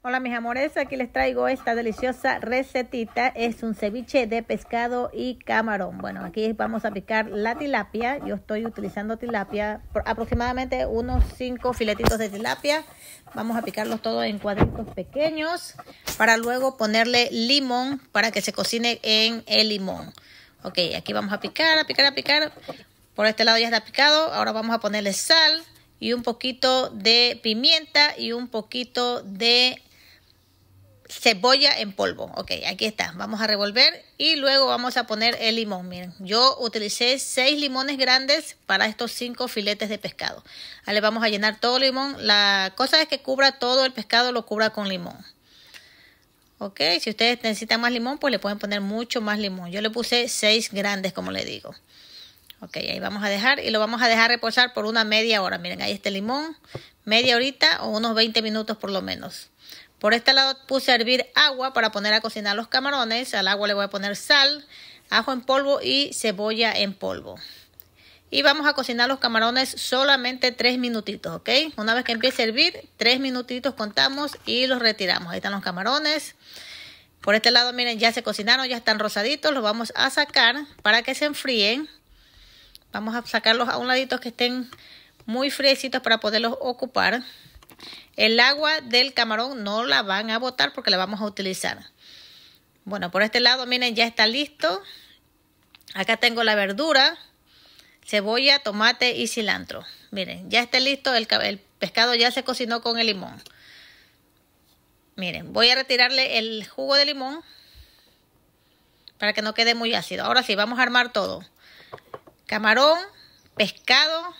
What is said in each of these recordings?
Hola mis amores, aquí les traigo esta deliciosa recetita. Es un ceviche de pescado y camarón. Bueno, aquí vamos a picar la tilapia. Yo estoy utilizando tilapia, aproximadamente unos 5 filetitos de tilapia. Vamos a picarlos todos en cuadritos pequeños para luego ponerle limón para que se cocine en el limón. Ok, aquí vamos a picar, a picar, a picar. Por este lado ya está picado. Ahora vamos a ponerle sal y un poquito de pimienta y un poquito de cebolla en polvo. Ok, aquí está. Vamos a revolver y luego vamos a poner el limón. Miren, yo utilicé seis limones grandes para estos cinco filetes de pescado. le vamos a llenar todo limón. La cosa es que cubra todo el pescado, lo cubra con limón. Ok, si ustedes necesitan más limón, pues le pueden poner mucho más limón. Yo le puse seis grandes, como le digo. Ok, ahí vamos a dejar y lo vamos a dejar reposar por una media hora. Miren, ahí está el limón, media horita o unos 20 minutos por lo menos. Por este lado puse a hervir agua para poner a cocinar los camarones. Al agua le voy a poner sal, ajo en polvo y cebolla en polvo. Y vamos a cocinar los camarones solamente 3 minutitos, ¿ok? Una vez que empiece a hervir, 3 minutitos contamos y los retiramos. Ahí están los camarones. Por este lado, miren, ya se cocinaron, ya están rosaditos. Los vamos a sacar para que se enfríen. Vamos a sacarlos a un ladito que estén muy friecitos para poderlos ocupar. El agua del camarón no la van a botar porque la vamos a utilizar. Bueno, por este lado, miren, ya está listo. Acá tengo la verdura, cebolla, tomate y cilantro. Miren, ya está listo, el, pescado ya se cocinó con el limón. Miren, voy a retirarle el jugo de limón para que no quede muy ácido. Ahora sí, vamos a armar todo. Camarón, pescado,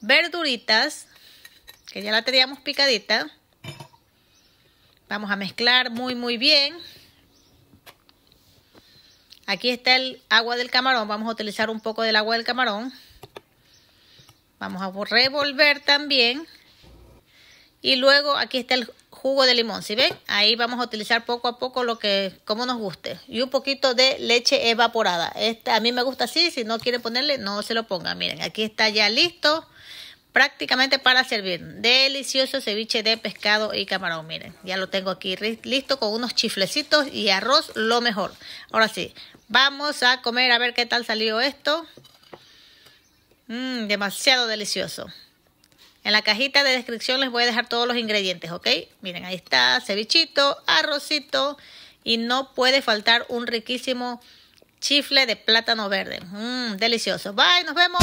verduritas, que ya la teníamos picadita. Vamos a mezclar muy, muy bien. Aquí está el agua del camarón. Vamos a utilizar un poco del agua del camarón. Vamos a revolver también. Y luego aquí está el jugo de limón. si ven? Ahí vamos a utilizar poco a poco lo que, como nos guste. Y un poquito de leche evaporada. este a mí me gusta así. Si no quiere ponerle, no se lo ponga Miren, aquí está ya listo prácticamente para servir. Delicioso ceviche de pescado y camarón. Miren, ya lo tengo aquí listo con unos chiflecitos y arroz, lo mejor. Ahora sí, vamos a comer a ver qué tal salió esto. Mmm, demasiado delicioso. En la cajita de descripción les voy a dejar todos los ingredientes, ¿ok? Miren, ahí está, cevichito, arrocito y no puede faltar un riquísimo chifle de plátano verde. Mmm, delicioso. Bye, nos vemos.